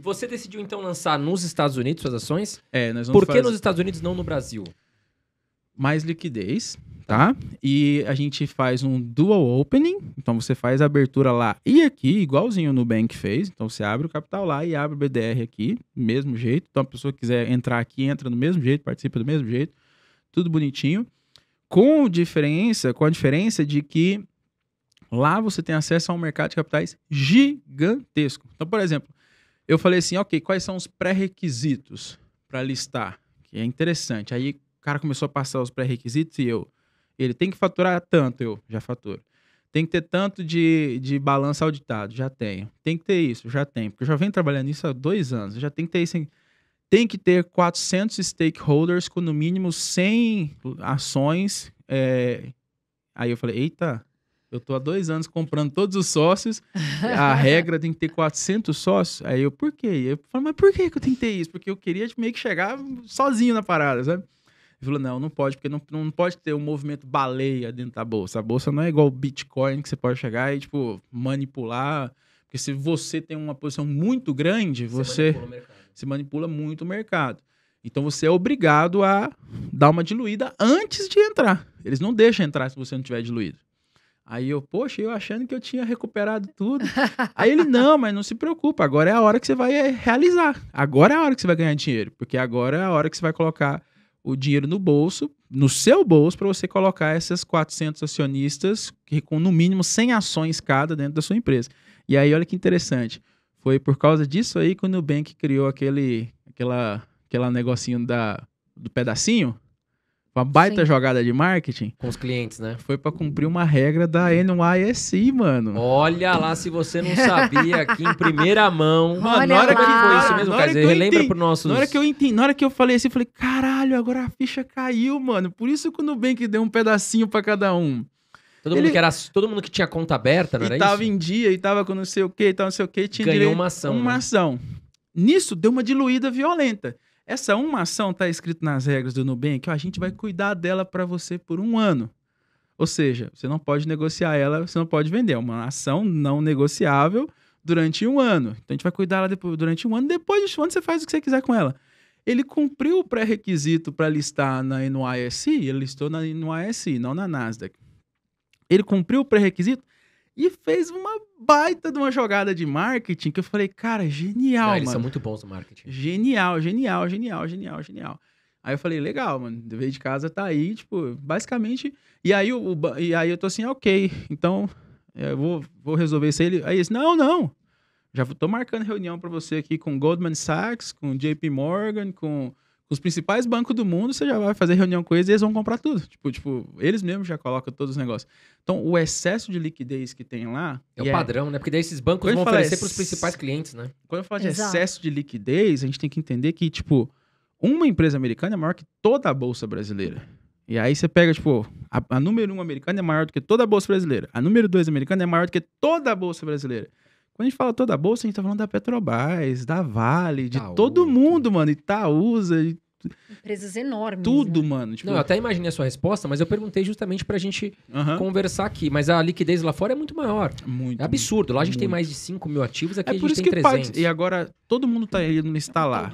E você decidiu então lançar nos Estados Unidos suas ações? É, nós vamos Por que fazer... nos Estados Unidos não no Brasil? Mais liquidez, tá? E a gente faz um dual opening, então você faz a abertura lá e aqui, igualzinho o Nubank fez. Então você abre o capital lá e abre o BDR aqui, mesmo jeito. Então a pessoa que quiser entrar aqui, entra do mesmo jeito, participa do mesmo jeito, tudo bonitinho. Com diferença, com a diferença de que lá você tem acesso a um mercado de capitais gigantesco. Então, por exemplo, eu falei assim, ok, quais são os pré-requisitos para listar? Que é interessante. Aí o cara começou a passar os pré-requisitos e eu, ele tem que faturar tanto, eu já faturo. Tem que ter tanto de, de balanço auditado, já tenho. Tem que ter isso, já tenho. Porque eu já venho trabalhando nisso há dois anos, já tem que ter isso. Em... Tem que ter 400 stakeholders com no mínimo 100 ações. É... Aí eu falei, eita, eu tô há dois anos comprando todos os sócios. A regra tem que ter 400 sócios. Aí eu, por quê? Eu falo, mas por que eu tenho que ter isso? Porque eu queria meio que chegar sozinho na parada, sabe? Ele falou, não, não pode, porque não, não pode ter um movimento baleia dentro da bolsa. A bolsa não é igual o Bitcoin, que você pode chegar e, tipo, manipular. Porque se você tem uma posição muito grande, você, você manipula se manipula muito o mercado. Então você é obrigado a dar uma diluída antes de entrar. Eles não deixam entrar se você não tiver diluído. Aí eu, poxa, eu achando que eu tinha recuperado tudo. Aí ele, não, mas não se preocupa, agora é a hora que você vai eh, realizar. Agora é a hora que você vai ganhar dinheiro, porque agora é a hora que você vai colocar o dinheiro no bolso, no seu bolso, para você colocar essas 400 acionistas, que com no mínimo 100 ações cada dentro da sua empresa. E aí, olha que interessante. Foi por causa disso aí que o Nubank criou aquele, aquela, aquela negocinho da, do pedacinho, uma baita Sim. jogada de marketing. Com os clientes, né? Foi para cumprir uma regra da NYSE, mano. Olha lá, se você não sabia aqui em primeira mão. Mano, na hora lá. que foi isso mesmo, cara. Relembra pro nosso. Na hora que eu entendi, na hora que eu falei assim, eu falei, caralho, agora a ficha caiu, mano. Por isso que o Nubank deu um pedacinho para cada um. Todo, ele... mundo que era, todo mundo que tinha conta aberta, não e era isso? isso? tava em dia, e tava com não sei o quê, e tava não sei o quê. Tinha Ganhou uma ação. Uma né? ação. Nisso, deu uma diluída violenta. Essa uma ação está escrito nas regras do Nubank, ó, a gente vai cuidar dela para você por um ano. Ou seja, você não pode negociar ela, você não pode vender. É uma ação não negociável durante um ano. Então a gente vai cuidar dela depois, durante um ano, depois de um ano você faz o que você quiser com ela. Ele cumpriu o pré-requisito para listar na NYSE, ele listou na NYSE, não na Nasdaq. Ele cumpriu o pré-requisito, e fez uma baita de uma jogada de marketing que eu falei, cara, genial, Não, eles mano. são muito bons no marketing. Genial, genial, genial, genial, genial. Aí eu falei, legal, mano, dever de casa tá aí, tipo, basicamente. E aí, o, e aí eu tô assim, ok, então é, eu vou, vou resolver isso. Aí ele, aí ele não, não, já tô marcando reunião para você aqui com Goldman Sachs, com JP Morgan, com os principais bancos do mundo, você já vai fazer reunião com eles e eles vão comprar tudo. Tipo, tipo eles mesmos já colocam todos os negócios. Então, o excesso de liquidez que tem lá. É o é padrão, é... né? Porque daí esses bancos Quando vão oferecer para os principais clientes, né? Quando eu falo de Exato. excesso de liquidez, a gente tem que entender que, tipo, uma empresa americana é maior que toda a bolsa brasileira. E aí você pega, tipo, a, a número um americana é maior do que toda a bolsa brasileira. A número dois americana é maior do que toda a bolsa brasileira. Quando a gente fala toda a bolsa, a gente tá falando da Petrobras, da Vale, de Itaú, tá todo mundo, mano. Itaúsa, de Empresas enormes. Tudo, né? mano. Tipo... Não, eu até imaginei a sua resposta, mas eu perguntei justamente pra gente uhum. conversar aqui. Mas a liquidez lá fora é muito maior. Muito. É absurdo. Lá a gente muito. tem mais de 5 mil ativos, aqui é a gente tem 300. E agora todo mundo tá indo no listar lá.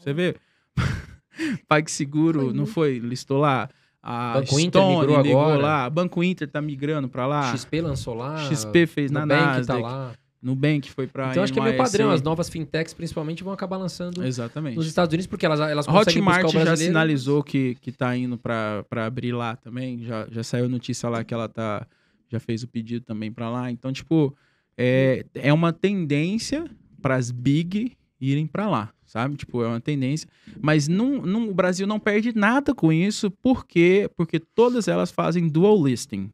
Você vê? PagSeguro foi não foi? Listou lá. A Banco Stone Inter migrou ligou agora. lá. Banco Inter tá migrando pra lá. XP lançou lá. XP fez Nubank na tá Nasdaq. tá lá. Nubank foi para Então acho que é meu padrão, as novas fintechs principalmente vão acabar lançando Exatamente. nos Estados Unidos porque elas elas conseguem Hotmart já sinalizou que que tá indo para abrir lá também, já já saiu notícia lá que ela tá já fez o pedido também para lá. Então tipo, é, é uma tendência para as big irem para lá, sabe? Tipo, é uma tendência, mas não, não, o Brasil não perde nada com isso, porque porque todas elas fazem dual listing.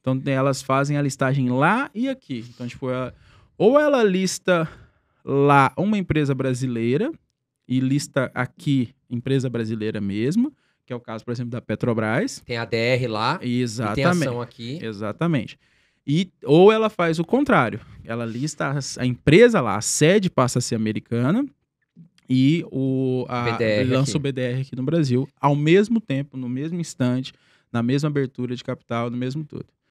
Então elas fazem a listagem lá e aqui. Então tipo, ela, é, ou ela lista lá uma empresa brasileira e lista aqui empresa brasileira mesmo, que é o caso, por exemplo, da Petrobras. Tem a DR lá. Exatamente. tem ação aqui. Exatamente. E, ou ela faz o contrário. Ela lista a, a empresa lá, a sede passa a ser americana e o a, BDR lança aqui. o BDR aqui no Brasil ao mesmo tempo, no mesmo instante, na mesma abertura de capital, no mesmo tudo.